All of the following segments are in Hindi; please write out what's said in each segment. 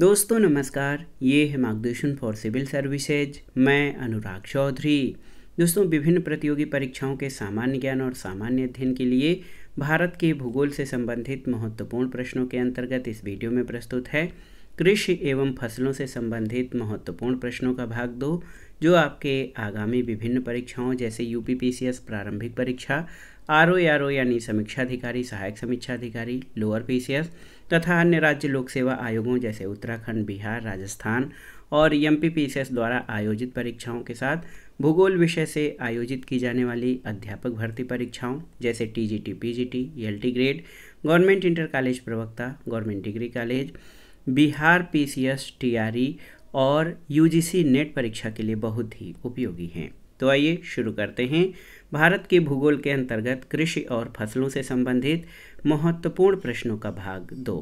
दोस्तों नमस्कार ये है मार्गदर्शन फॉर सिविल सर्विसेज मैं अनुराग चौधरी दोस्तों विभिन्न प्रतियोगी परीक्षाओं के सामान्य ज्ञान और सामान्य अध्ययन के लिए भारत के भूगोल से संबंधित महत्वपूर्ण प्रश्नों के अंतर्गत इस वीडियो में प्रस्तुत है कृषि एवं फसलों से संबंधित महत्वपूर्ण प्रश्नों का भाग दो जो आपके आगामी विभिन्न परीक्षाओं जैसे यू प्रारंभिक परीक्षा आर ओ यानी समीक्षा अधिकारी सहायक समीक्षाधिकारी लोअर पी तथा अन्य राज्य लोक सेवा आयोगों जैसे उत्तराखंड बिहार राजस्थान और एम द्वारा आयोजित परीक्षाओं के साथ भूगोल विषय से आयोजित की जाने वाली अध्यापक भर्ती परीक्षाओं जैसे T T G G P T L T grade government inter college प्रवक्ता government degree college Bihar P C S T R E और यू जी सी नेट परीक्षा के लिए बहुत ही उपयोगी हैं तो आइए शुरू करते हैं भारत के भूगोल के अंतर्गत कृषि और फसलों से संबंधित महत्वपूर्ण प्रश्नों का भाग दो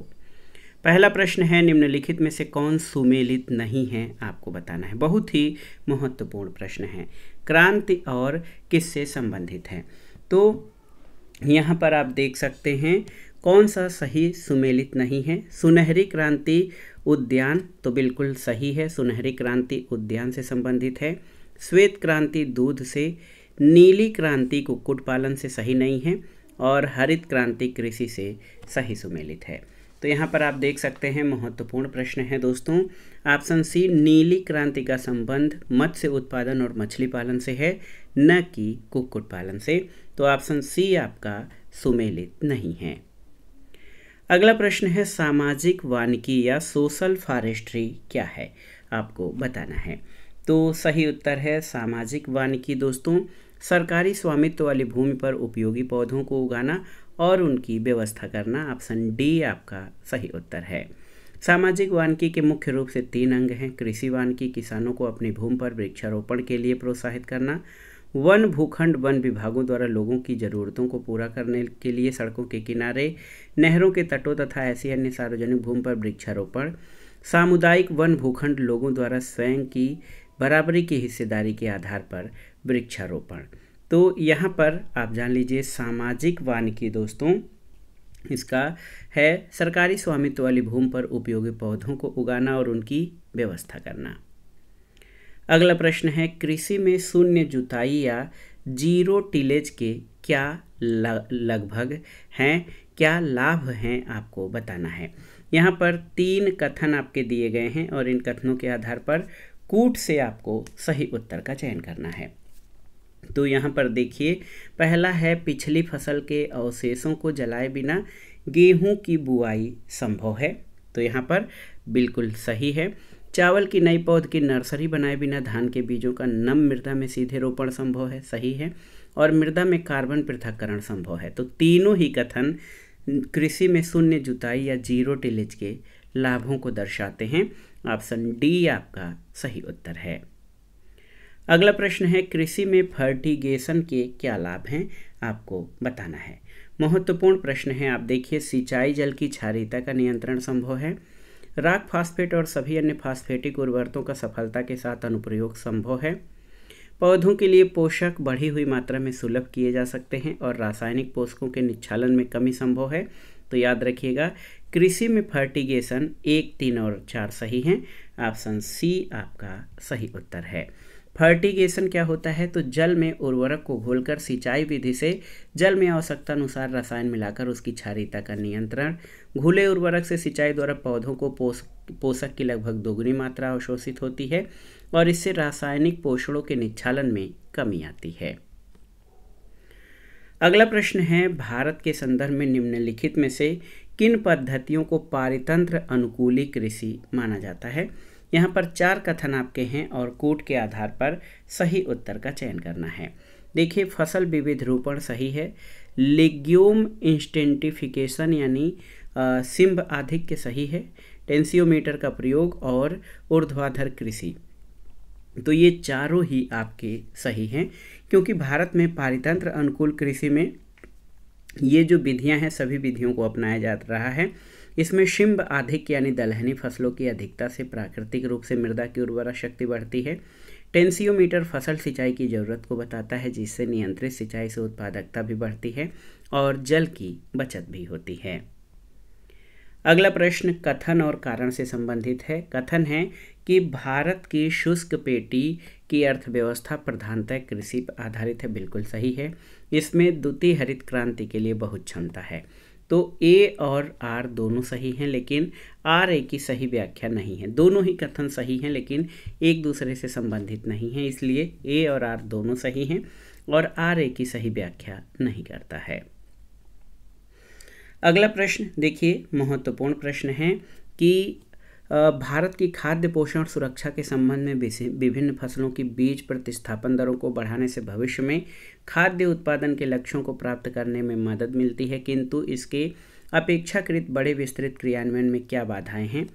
पहला प्रश्न है निम्नलिखित में से कौन सुमेलित नहीं है आपको बताना है बहुत ही महत्वपूर्ण प्रश्न है क्रांति और किससे संबंधित है तो यहाँ पर आप देख सकते हैं कौन सा सही सुमेलित नहीं है सुनहरी क्रांति उद्यान तो बिल्कुल सही है सुनहरी क्रांति उद्यान से संबंधित है श्वेत क्रांति दूध से नीली क्रांति कुक्कुट पालन से सही नहीं है और हरित क्रांति कृषि से सही सुमेलित है तो यहाँ पर आप देख सकते हैं महत्वपूर्ण प्रश्न है दोस्तों ऑप्शन सी नीली क्रांति का संबंध मत्स्य उत्पादन और मछली पालन से है न कि कुक्कुट पालन से तो ऑप्शन सी आपका सुमेलित नहीं है अगला प्रश्न है सामाजिक वानिकी या सोशल फॉरेस्ट्री क्या है आपको बताना है तो सही उत्तर है सामाजिक वानिकी दोस्तों सरकारी स्वामित्व वाली भूमि पर उपयोगी पौधों को उगाना और उनकी व्यवस्था करना ऑप्शन डी आपका सही उत्तर है सामाजिक वानकी के मुख्य रूप से तीन अंग हैं कृषि वानकी किसानों को अपनी भूमि पर वृक्षारोपण के लिए प्रोत्साहित करना वन भूखंड वन विभागों द्वारा लोगों की ज़रूरतों को पूरा करने के लिए सड़कों के किनारे नहरों के तटों तथा ऐसी अन्य सार्वजनिक भूमि पर वृक्षारोपण सामुदायिक वन भूखंड लोगों द्वारा स्वयं की बराबरी की हिस्सेदारी के आधार पर वृक्षारोपण तो यहाँ पर आप जान लीजिए सामाजिक वानिकी दोस्तों इसका है सरकारी स्वामित्व वाली भूमि पर उपयोगी पौधों को उगाना और उनकी व्यवस्था करना अगला प्रश्न है कृषि में शून्य जुताई या जीरो टिलेज के क्या लगभग हैं क्या लाभ हैं आपको बताना है यहाँ पर तीन कथन आपके दिए गए हैं और इन कथनों के आधार पर कूट से आपको सही उत्तर का चयन करना है तो यहाँ पर देखिए पहला है पिछली फसल के अवशेषों को जलाए बिना गेहूं की बुआई संभव है तो यहाँ पर बिल्कुल सही है चावल की नई पौध की नर्सरी बनाए बिना धान के बीजों का नम मृदा में सीधे रोपण संभव है सही है और मृदा में कार्बन पृथककरण संभव है तो तीनों ही कथन कृषि में शून्य जुताई या जीरो टिलेज के लाभों को दर्शाते हैं ऑप्शन डी आपका सही उत्तर है अगला प्रश्न है कृषि में फर्टिगेशन के क्या लाभ हैं आपको बताना है महत्वपूर्ण प्रश्न है आप देखिए सिंचाई जल की क्षारिता का नियंत्रण संभव है राग फास्फेट और सभी अन्य फास्फेटिक उर्वरतों का सफलता के साथ अनुप्रयोग संभव है पौधों के लिए पोषक बढ़ी हुई मात्रा में सुलभ किए जा सकते हैं और रासायनिक पोषकों के निच्छालन में कमी संभव है तो याद रखिएगा कृषि में फर्टिगेशन एक तीन और चार सही हैं ऑप्शन सी आपका सही उत्तर है फर्टिगेशन क्या होता है तो जल में उर्वरक को घोलकर सिंचाई विधि से जल में आवश्यकता अनुसार रसायन मिलाकर उसकी क्षारिता का नियंत्रण घुले उर्वरक से सिंचाई द्वारा पौधों को पोष पोषक की लगभग दोगुनी मात्रा अवशोषित होती है और इससे रासायनिक पोषणों के निच्छालन में कमी आती है अगला प्रश्न है भारत के संदर्भ में निम्नलिखित में से किन पद्धतियों को पारितंत्र अनुकूली कृषि माना जाता है यहाँ पर चार कथन आपके हैं और कोट के आधार पर सही उत्तर का चयन करना है देखिए फसल विविध रोपण सही है लेग्यूम इंस्टेंटिफिकेशन यानी सिम्ब आधिक के सही है टेंसियोमीटर का प्रयोग और ऊर्ध्वाधर कृषि तो ये चारों ही आपके सही हैं क्योंकि भारत में पारितंत्र अनुकूल कृषि में ये जो विधियां हैं सभी विधियों को अपनाया जा रहा है इसमें शिम्ब आधिक यानी दलहनी फसलों की अधिकता से प्राकृतिक रूप से मृदा की उर्वरा शक्ति बढ़ती है टेंसियोमीटर फसल सिंचाई की ज़रूरत को बताता है जिससे नियंत्रित सिंचाई से उत्पादकता भी बढ़ती है और जल की बचत भी होती है अगला प्रश्न कथन और कारण से संबंधित है कथन है कि भारत की शुष्क पेटी की अर्थव्यवस्था प्रधानतः कृषि पर आधारित है बिल्कुल सही है इसमें द्वितीय हरित क्रांति के लिए बहुत क्षमता है तो ए और आर दोनों सही हैं लेकिन आर ए की सही व्याख्या नहीं है दोनों ही कथन सही हैं लेकिन एक दूसरे से संबंधित नहीं है इसलिए ए और आर दोनों सही हैं और आर ए की सही व्याख्या नहीं करता है अगला प्रश्न देखिए महत्वपूर्ण प्रश्न है कि भारत की खाद्य पोषण सुरक्षा के संबंध में विभिन्न फसलों की बीज प्रतिस्थापन दरों को बढ़ाने से भविष्य में खाद्य उत्पादन के लक्ष्यों को प्राप्त करने में मदद मिलती है किंतु इसके अपेक्षाकृत बड़े विस्तृत क्रियान्वयन में क्या बाधाएं हैं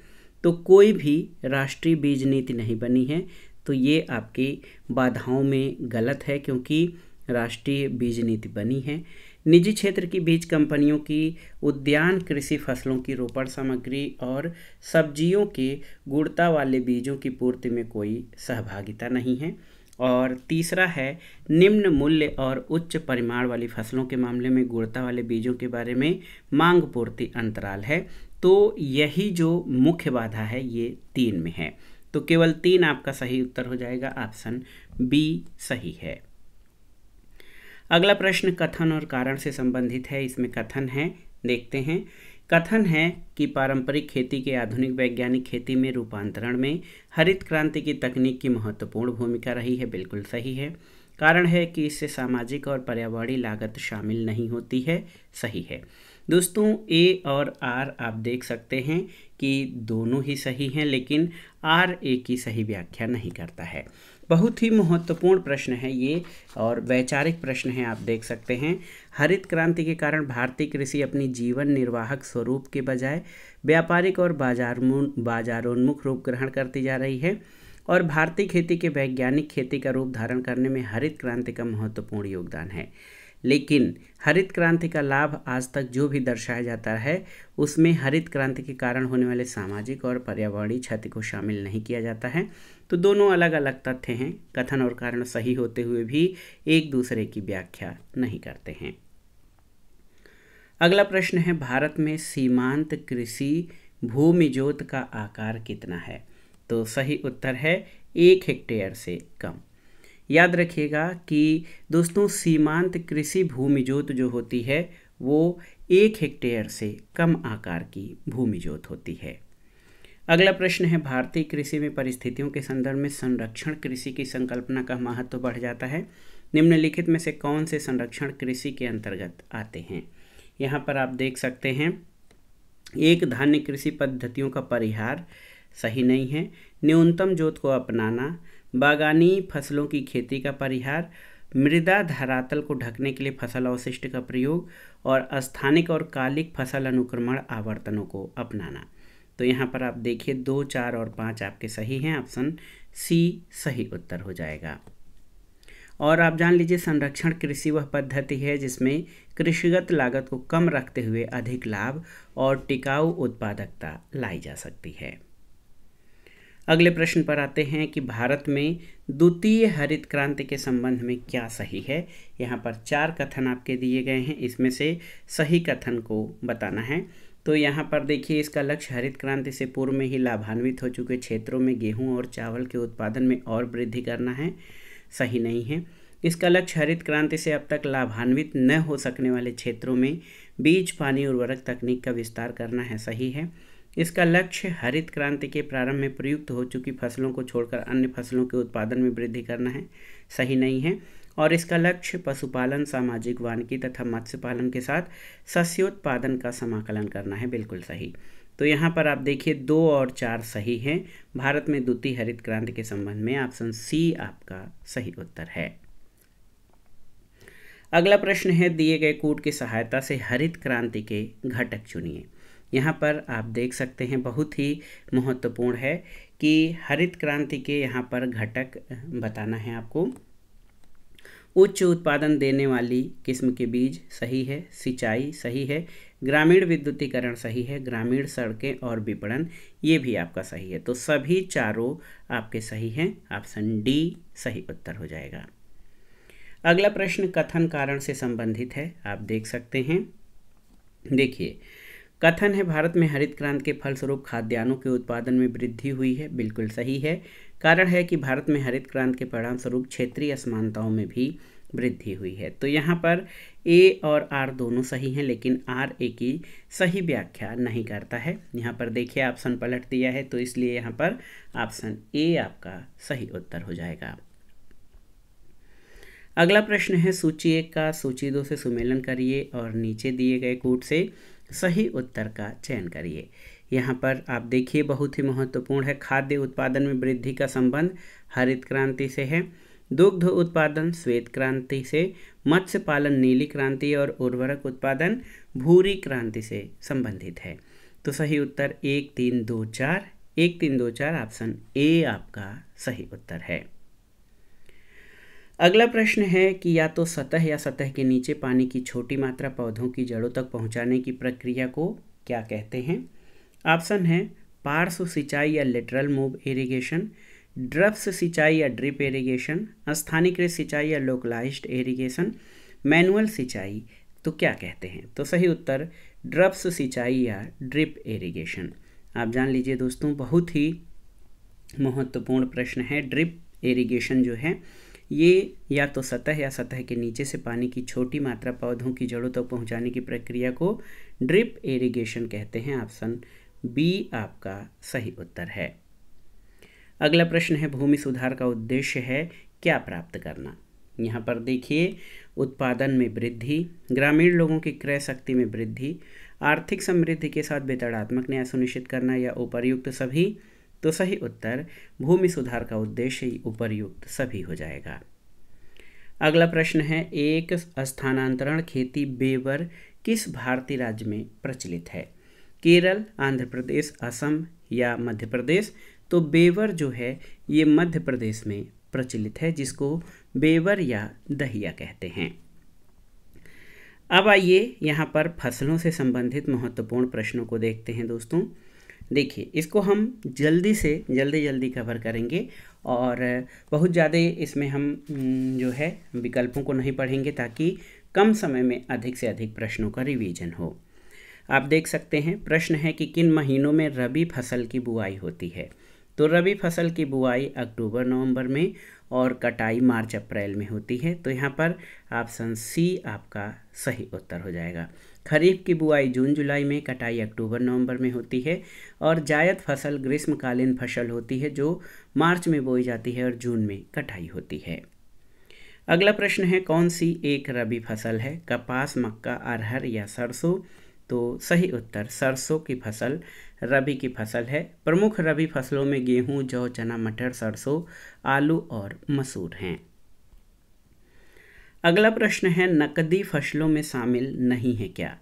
तो कोई भी राष्ट्रीय बीज नीति नहीं बनी है तो ये आपकी बाधाओं में गलत है क्योंकि राष्ट्रीय बीज नीति बनी है निजी क्षेत्र की बीज कंपनियों की उद्यान कृषि फसलों की रोपण सामग्री और सब्जियों के गुणता वाले बीजों की पूर्ति में कोई सहभागिता नहीं है और तीसरा है निम्न मूल्य और उच्च परिमाण वाली फसलों के मामले में गुणता वाले बीजों के बारे में मांग पूर्ति अंतराल है तो यही जो मुख्य बाधा है ये तीन में है तो केवल तीन आपका सही उत्तर हो जाएगा ऑप्शन बी सही है अगला प्रश्न कथन और कारण से संबंधित है इसमें कथन है देखते हैं कथन है कि पारंपरिक खेती के आधुनिक वैज्ञानिक खेती में रूपांतरण में हरित क्रांति की तकनीक की महत्वपूर्ण भूमिका रही है बिल्कुल सही है कारण है कि इससे सामाजिक और पर्यावरणीय लागत शामिल नहीं होती है सही है दोस्तों ए और आर आप देख सकते हैं कि दोनों ही सही हैं लेकिन आर ए की सही व्याख्या नहीं करता है बहुत ही महत्वपूर्ण प्रश्न है ये और वैचारिक प्रश्न है आप देख सकते हैं हरित क्रांति के कारण भारतीय कृषि अपनी जीवन निर्वाहक स्वरूप के बजाय व्यापारिक और बाजार बाजारोन्मुख रूप ग्रहण करती जा रही है और भारतीय खेती के वैज्ञानिक खेती का रूप धारण करने में हरित क्रांति का महत्वपूर्ण योगदान है लेकिन हरित क्रांति का लाभ आज तक जो भी दर्शाया जाता है उसमें हरित क्रांति के कारण होने वाले सामाजिक और पर्यावरणीय क्षति को शामिल नहीं किया जाता है तो दोनों अलग अलग तथ्य हैं कथन और कारण सही होते हुए भी एक दूसरे की व्याख्या नहीं करते हैं अगला प्रश्न है भारत में सीमांत कृषि भूमि जोत का आकार कितना है तो सही उत्तर है एक हेक्टेयर से कम याद रखिएगा कि दोस्तों सीमांत कृषि भूमि जोत जो होती है वो एक हेक्टेयर से कम आकार की भूमि जोत होती है अगला प्रश्न है भारतीय कृषि में परिस्थितियों के संदर्भ में संरक्षण कृषि की संकल्पना का महत्व तो बढ़ जाता है निम्नलिखित में से कौन से संरक्षण कृषि के अंतर्गत आते हैं यहाँ पर आप देख सकते हैं एक धान्य कृषि पद्धतियों का परिहार सही नहीं है न्यूनतम जोत को अपनाना बागानी फसलों की खेती का परिहार मृदा धरातल को ढकने के लिए फसल अवशिष्ट का प्रयोग और स्थानिक और कालिक फसल अनुक्रमण आवर्तनों को अपनाना तो यहाँ पर आप देखिए दो चार और पाँच आपके सही हैं ऑप्शन सी सही उत्तर हो जाएगा और आप जान लीजिए संरक्षण कृषि वह पद्धति है जिसमें कृषिगत लागत को कम रखते हुए अधिक लाभ और टिकाऊ उत्पादकता लाई जा सकती है अगले प्रश्न पर आते हैं कि भारत में द्वितीय हरित क्रांति के संबंध में क्या सही है यहाँ पर चार कथन आपके दिए गए हैं इसमें से सही कथन को बताना है तो यहाँ पर देखिए इसका लक्ष्य हरित क्रांति से पूर्व में ही लाभान्वित हो चुके क्षेत्रों में गेहूं और चावल के उत्पादन में और वृद्धि करना है सही नहीं है इसका लक्ष्य हरित क्रांति से अब तक लाभान्वित न हो सकने वाले क्षेत्रों में बीज पानी उर्वरक तकनीक का विस्तार करना है सही है इसका लक्ष्य हरित क्रांति के प्रारंभ में प्रयुक्त हो चुकी फसलों को छोड़कर अन्य फसलों के उत्पादन में वृद्धि करना है सही नहीं है और इसका लक्ष्य पशुपालन सामाजिक वानिकी तथा मत्स्य पालन के साथ सस्योत्पादन का समाकलन करना है बिल्कुल सही तो यहाँ पर आप देखिए दो और चार सही हैं भारत में द्वितीय हरित क्रांति के संबंध में ऑप्शन सी आपका सही उत्तर है अगला प्रश्न है दिए गए कूट की सहायता से हरित क्रांति के घटक चुनिए यहाँ पर आप देख सकते हैं बहुत ही महत्वपूर्ण है कि हरित क्रांति के यहाँ पर घटक बताना है आपको उच्च उत्पादन देने वाली किस्म के बीज सही है सिंचाई सही है ग्रामीण विद्युतीकरण सही है ग्रामीण सड़कें और विपणन ये भी आपका सही है तो सभी चारों आपके सही हैं ऑप्शन डी सही उत्तर हो जाएगा अगला प्रश्न कथन कारण से संबंधित है आप देख सकते हैं देखिए कथन है भारत में हरित क्रांति के फलस्वरूप खाद्यान्नों के उत्पादन में वृद्धि हुई है बिल्कुल सही है कारण है कि भारत में हरित क्रांति के परिणाम स्वरूप क्षेत्रीय असमानताओं में भी वृद्धि हुई है तो यहाँ पर ए और आर दोनों सही हैं लेकिन आर ए की सही व्याख्या नहीं करता है यहाँ पर देखिए ऑप्शन पलट दिया है तो इसलिए यहाँ पर ऑप्शन ए आपका सही उत्तर हो जाएगा अगला प्रश्न है सूची एक का सूची दो से सुमेलन करिए और नीचे दिए गए कूट से सही उत्तर का चयन करिए यहाँ पर आप देखिए बहुत ही महत्वपूर्ण है खाद्य उत्पादन में वृद्धि का संबंध हरित क्रांति से है दुग्ध उत्पादन श्वेत क्रांति से मत्स्य पालन नीली क्रांति और उर्वरक उत्पादन भूरी क्रांति से संबंधित है तो सही उत्तर एक तीन दो चार एक तीन दो चार ऑप्शन ए आपका सही उत्तर है अगला प्रश्न है कि या तो सतह या सतह के नीचे पानी की छोटी मात्रा पौधों की जड़ों तक पहुंचाने की प्रक्रिया को क्या कहते हैं ऑप्शन है पार्श्व सिंचाई या लेटरल मूव इरिगेशन ड्रप्स सिंचाई या ड्रिप इरिगेशन स्थानीकृत सिंचाई या लोकलाइज्ड इरिगेशन मैनुअल सिंचाई तो क्या कहते हैं तो सही उत्तर ड्रप्स सिंचाई या ड्रिप इरिगेशन आप जान लीजिए दोस्तों बहुत ही महत्वपूर्ण प्रश्न है ड्रिप इरिगेशन जो है ये या तो सतह या सतह के नीचे से पानी की छोटी मात्रा पौधों की जड़ों तक तो पहुंचाने की प्रक्रिया को ड्रिप इरिगेशन कहते हैं ऑप्शन बी आपका सही उत्तर है अगला प्रश्न है भूमि सुधार का उद्देश्य है क्या प्राप्त करना यहाँ पर देखिए उत्पादन में वृद्धि ग्रामीण लोगों की क्रय शक्ति में वृद्धि आर्थिक समृद्धि के साथ वितरणात्मक न्याय सुनिश्चित करना या उपरयुक्त सभी तो सही उत्तर भूमि सुधार का उद्देश्य ही उपरयुक्त सभी हो जाएगा अगला प्रश्न है एक स्थानांतरण खेती बेवर किस भारतीय राज्य में प्रचलित है केरल आंध्र प्रदेश असम या मध्य प्रदेश तो बेवर जो है ये मध्य प्रदेश में प्रचलित है जिसको बेवर या दहिया कहते हैं अब आइए यहाँ पर फसलों से संबंधित महत्वपूर्ण प्रश्नों को देखते हैं दोस्तों देखिए इसको हम जल्दी से जल्दी जल्दी कवर करेंगे और बहुत ज़्यादा इसमें हम जो है विकल्पों को नहीं पढ़ेंगे ताकि कम समय में अधिक से अधिक प्रश्नों का रिवीजन हो आप देख सकते हैं प्रश्न है कि किन महीनों में रबी फसल की बुआई होती है तो रबी फसल की बुआई अक्टूबर नवंबर में और कटाई मार्च अप्रैल में होती है तो यहाँ पर ऑप्शन सी आपका सही उत्तर हो जाएगा खरीफ की बुआई जून जुलाई में कटाई अक्टूबर नवंबर में होती है और जायद फसल ग्रीष्मकालीन फसल होती है जो मार्च में बोई जाती है और जून में कटाई होती है अगला प्रश्न है कौन सी एक रबी फसल है कपास मक्का अरहर या सरसों तो सही उत्तर सरसों की फसल रबी की फसल है प्रमुख रबी फसलों में गेहूं जौ चना मटर सरसों आलू और मसूर हैं अगला प्रश्न है नकदी फसलों में शामिल नहीं है क्या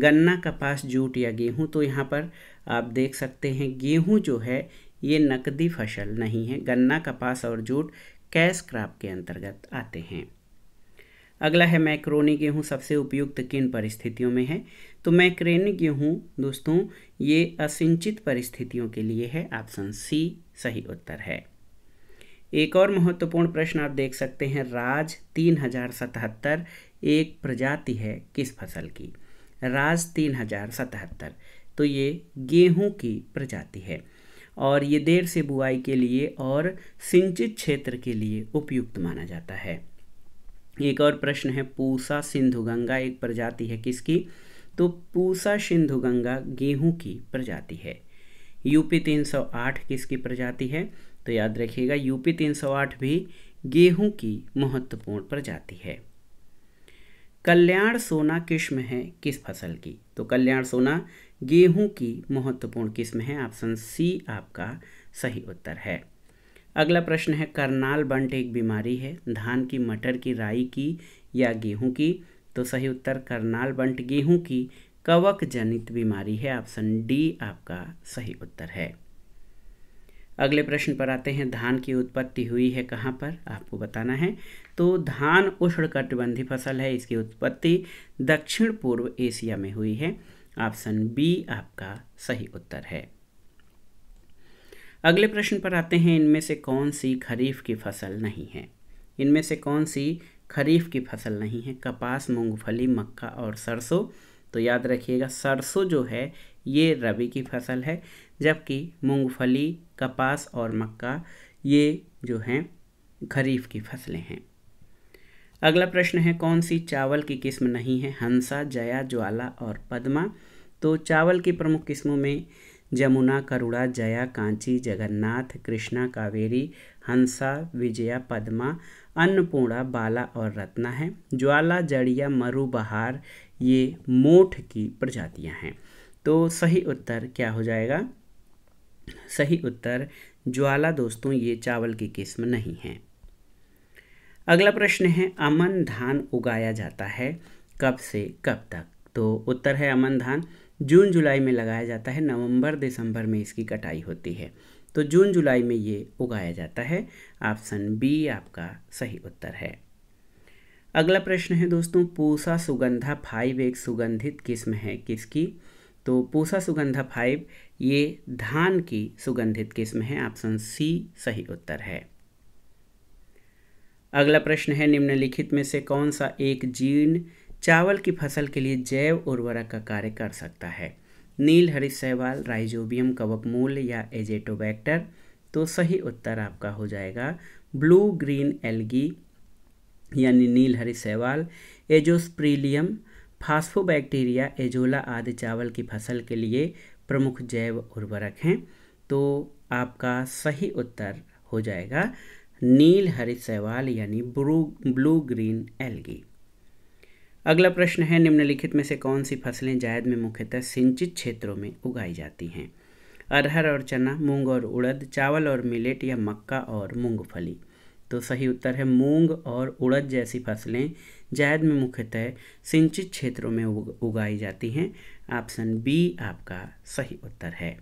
गन्ना कपास जूट या गेहूं तो यहाँ पर आप देख सकते हैं गेहूं जो है ये नकदी फसल नहीं है गन्ना कपास और जूट कैश क्राप के अंतर्गत आते हैं अगला है मैक्रोनी गेहूँ सबसे उपयुक्त किन परिस्थितियों में है तो मैक्रेनी गेहूँ दोस्तों ये असिंचित परिस्थितियों के लिए है ऑप्शन सी सही उत्तर है एक और महत्वपूर्ण प्रश्न आप देख सकते हैं राज तीन हजार सतहत्तर एक प्रजाति है किस फसल की राज तीन हजार सतहत्तर तो ये गेहूं की प्रजाति है और ये देर से बुआई के लिए और सिंचित क्षेत्र के लिए उपयुक्त माना जाता है एक और प्रश्न है पूसा सिंधु गंगा एक प्रजाति है किसकी तो पूसा सिंधु गंगा गेहूं की प्रजाति है यूपी 308 किसकी प्रजाति है तो याद रखिएगा यूपी 308 भी गेहूं की महत्वपूर्ण प्रजाति है कल्याण सोना किस्म है किस फसल की तो कल्याण सोना गेहूं की महत्वपूर्ण किस्म है ऑप्शन सी आपका सही उत्तर है अगला प्रश्न है करनाल बंट एक बीमारी है धान की मटर की राई की या गेहूं की तो सही उत्तर करनाल बंट गेहूं की कवक जनित बीमारी है ऑप्शन डी आपका सही उत्तर है अगले प्रश्न पर आते हैं धान की उत्पत्ति हुई है कहाँ पर आपको बताना है तो धान कटिबंधी फसल है इसकी उत्पत्ति दक्षिण पूर्व एशिया में हुई है ऑप्शन बी आपका सही उत्तर है अगले प्रश्न पर आते हैं इनमें से कौन सी खरीफ की फसल नहीं है इनमें से कौन सी खरीफ की फसल नहीं है कपास मूंगफली मक्का और सरसों तो याद रखिएगा सरसों जो है ये रबी की फसल है जबकि मूंगफली कपास और मक्का ये जो हैं खरीफ की फसलें हैं अगला प्रश्न है कौन सी चावल की किस्म नहीं है हंसा जया ज्वाला और पद्मा तो चावल की प्रमुख किस्मों में जमुना करुड़ा जया कांची जगन्नाथ कृष्णा कावेरी हंसा विजया पद्मा अन्नपूर्णा बाला और रत्ना है ज्वाला जड़िया मरु बहार ये मोठ की प्रजातियां हैं तो सही उत्तर क्या हो जाएगा सही उत्तर ज्वाला दोस्तों ये चावल की किस्म नहीं है अगला प्रश्न है अमन धान उगाया जाता है कब से कब तक तो उत्तर है अमन धान जून जुलाई में लगाया जाता है नवंबर दिसंबर में इसकी कटाई होती है तो जून जुलाई में ये उगाया जाता है ऑप्शन बी आपका सही उत्तर है अगला प्रश्न है दोस्तों पूसा सुगंधा फाइव एक सुगंधित किस्म है किसकी तो पूसा सुगंधा फाइव ये धान की सुगंधित किस्म है ऑप्शन सी सही उत्तर है अगला प्रश्न है निम्नलिखित में से कौन सा एक जीन चावल की फसल के लिए जैव उर्वरक का कार्य कर सकता है नील हरित सहवाल राइजोबियम कवक मूल या एजेटोबैक्टर तो सही उत्तर आपका हो जाएगा ब्लू ग्रीन एलगी यानी नील हरित सहवाल एजोस्प्रीलियम फास्फोबैक्टीरिया एजोला आदि चावल की फसल के लिए प्रमुख जैव उर्वरक हैं तो आपका सही उत्तर हो जाएगा नील हरित शैवाल यानी ब्लू ब्लू ग्रीन एल्गी अगला प्रश्न है निम्नलिखित में से कौन सी फसलें जायद में मुख्यतः सिंचित क्षेत्रों में उगाई जाती हैं अरहर और चना मूंग और उड़द चावल और मिलेट या मक्का और मूंगफली तो सही उत्तर है मूंग और उड़द जैसी फसलें जायद में मुख्यतः सिंचित क्षेत्रों में उगाई जाती हैं ऑप्शन बी आपका सही उत्तर है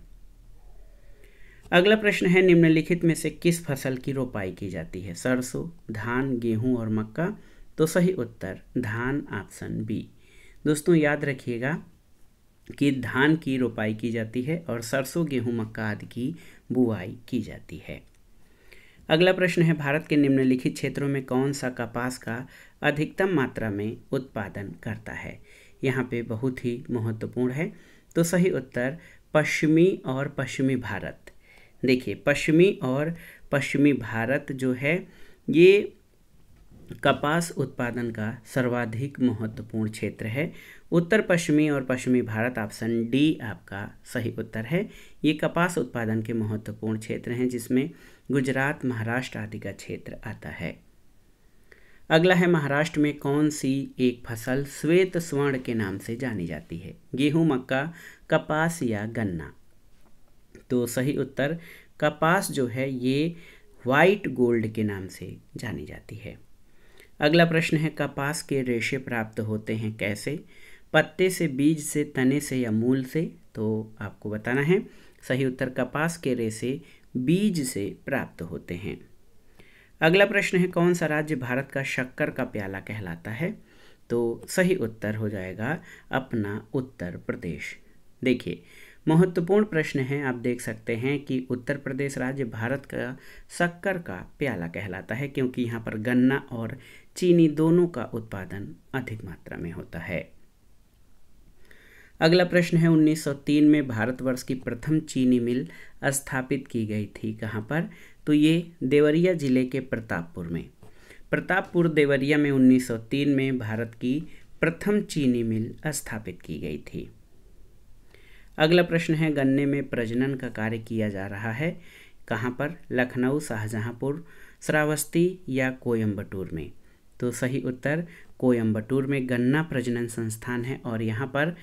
अगला प्रश्न है निम्नलिखित में से किस फसल की रोपाई की जाती है सरसों धान गेहूं और मक्का तो सही उत्तर धान ऑप्शन बी दोस्तों याद रखिएगा कि धान की रोपाई की जाती है और सरसों गेहूं मक्का आदि की बुआई की जाती है अगला प्रश्न है भारत के निम्नलिखित क्षेत्रों में कौन सा कपास का अधिकतम मात्रा में उत्पादन करता है यहाँ पे बहुत ही महत्वपूर्ण है तो सही उत्तर पश्चिमी और पश्चिमी भारत देखिए पश्चिमी और पश्चिमी भारत जो है ये कपास उत्पादन का सर्वाधिक महत्वपूर्ण क्षेत्र है उत्तर पश्चिमी और पश्चिमी भारत ऑप्शन डी आपका सही उत्तर है ये कपास उत्पादन के महत्वपूर्ण क्षेत्र हैं जिसमें गुजरात महाराष्ट्र आदि का क्षेत्र आता है अगला है महाराष्ट्र में कौन सी एक फसल श्वेत स्वर्ण के नाम से जानी जाती है गेहूं मक्का कपास या गन्ना तो सही उत्तर कपास जो है ये वाइट गोल्ड के नाम से जानी जाती है अगला प्रश्न है कपास के रेशे प्राप्त होते हैं कैसे पत्ते से बीज से तने से या मूल से तो आपको बताना है सही उत्तर कपास के रेशे बीज से प्राप्त होते हैं अगला प्रश्न है कौन सा राज्य भारत का शक्कर का प्याला कहलाता है तो सही उत्तर हो जाएगा अपना उत्तर प्रदेश देखिए महत्वपूर्ण प्रश्न है आप देख सकते हैं कि उत्तर प्रदेश राज्य भारत का शक्कर का प्याला कहलाता है क्योंकि यहाँ पर गन्ना और चीनी दोनों का उत्पादन अधिक मात्रा में होता है अगला प्रश्न है 1903 में भारतवर्ष की प्रथम चीनी मिल स्थापित की गई थी कहाँ पर तो ये देवरिया जिले के प्रतापपुर में प्रतापपुर देवरिया में 1903 में भारत की प्रथम चीनी मिल स्थापित की गई थी अगला प्रश्न है गन्ने में प्रजनन का कार्य किया जा रहा है कहाँ पर लखनऊ शाहजहाँपुर श्रावस्ती या कोयम्बटूर में तो सही उत्तर कोयम्बटूर में गन्ना प्रजनन संस्थान है और यहाँ पर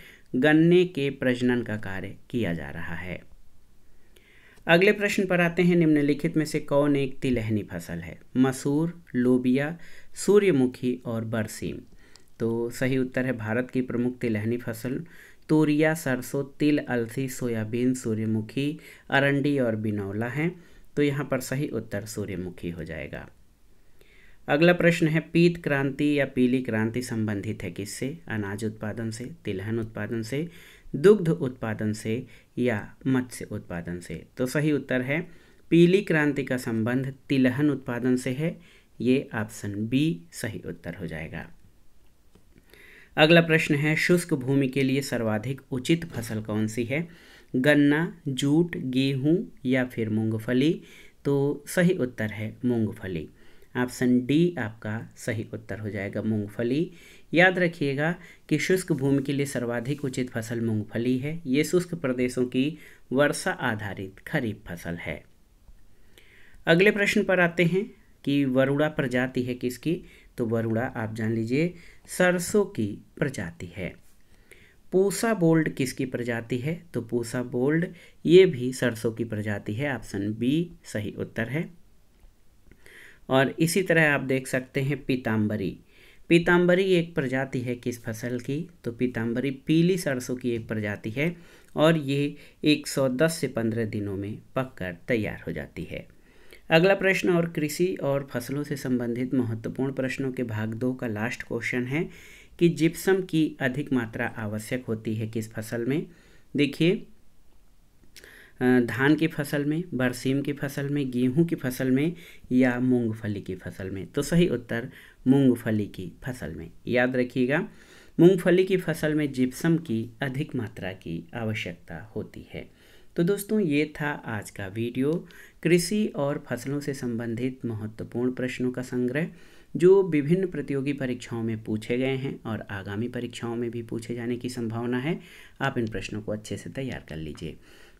गन्ने के प्रजनन का कार्य किया जा रहा है अगले प्रश्न पर आते हैं निम्नलिखित में से कौन एक तिलहनी फसल है मसूर लोबिया सूर्यमुखी और बरसीम तो सही उत्तर है भारत की प्रमुख तिलहनी फसल तोरिया सरसों तिल अलसी सोयाबीन सूर्यमुखी अरंडी और बिनौला हैं तो यहाँ पर सही उत्तर सूर्यमुखी हो जाएगा अगला प्रश्न है पीत क्रांति या पीली क्रांति संबंधित है किससे अनाज उत्पादन से तिलहन उत्पादन से दुग्ध उत्पादन से या मत्स्य उत्पादन से तो सही उत्तर है पीली क्रांति का संबंध तिलहन उत्पादन से है ये ऑप्शन बी सही उत्तर हो जाएगा अगला प्रश्न है शुष्क भूमि के लिए सर्वाधिक उचित फसल कौन सी है गन्ना जूट गेहूँ या फिर मूंगफली तो सही उत्तर है मूंगफली ऑप्शन डी आपका सही उत्तर हो जाएगा मूंगफली याद रखिएगा कि शुष्क भूमि के लिए सर्वाधिक उचित फसल मूंगफली है ये शुष्क प्रदेशों की वर्षा आधारित खरीफ फसल है अगले प्रश्न पर आते हैं कि वरुड़ा प्रजाति है किसकी तो वरुड़ा आप जान लीजिए सरसों की प्रजाति है पूसा बोल्ड किसकी प्रजाति है तो पूसा बोल्ड ये भी सरसों की प्रजाति है ऑप्शन बी सही उत्तर है और इसी तरह आप देख सकते हैं पीताम्बरी पीताम्बरी एक प्रजाति है किस फसल की तो पीताम्बरी पीली सरसों की एक प्रजाति है और ये 110 से 15 दिनों में पककर तैयार हो जाती है अगला प्रश्न और कृषि और फसलों से संबंधित महत्वपूर्ण प्रश्नों के भाग दो का लास्ट क्वेश्चन है कि जिप्सम की अधिक मात्रा आवश्यक होती है किस फसल में देखिए धान की फसल में बरसीम की फसल में गेहूं की फसल में या मूंगफली की फसल में तो सही उत्तर मूंगफली की फसल में याद रखिएगा मूंगफली की फसल में जिप्सम की अधिक मात्रा की आवश्यकता होती है तो दोस्तों ये था आज का वीडियो कृषि और फसलों से संबंधित महत्वपूर्ण प्रश्नों का संग्रह जो विभिन्न प्रतियोगी परीक्षाओं में पूछे गए हैं और आगामी परीक्षाओं में भी पूछे जाने की संभावना है आप इन प्रश्नों को अच्छे से तैयार कर लीजिए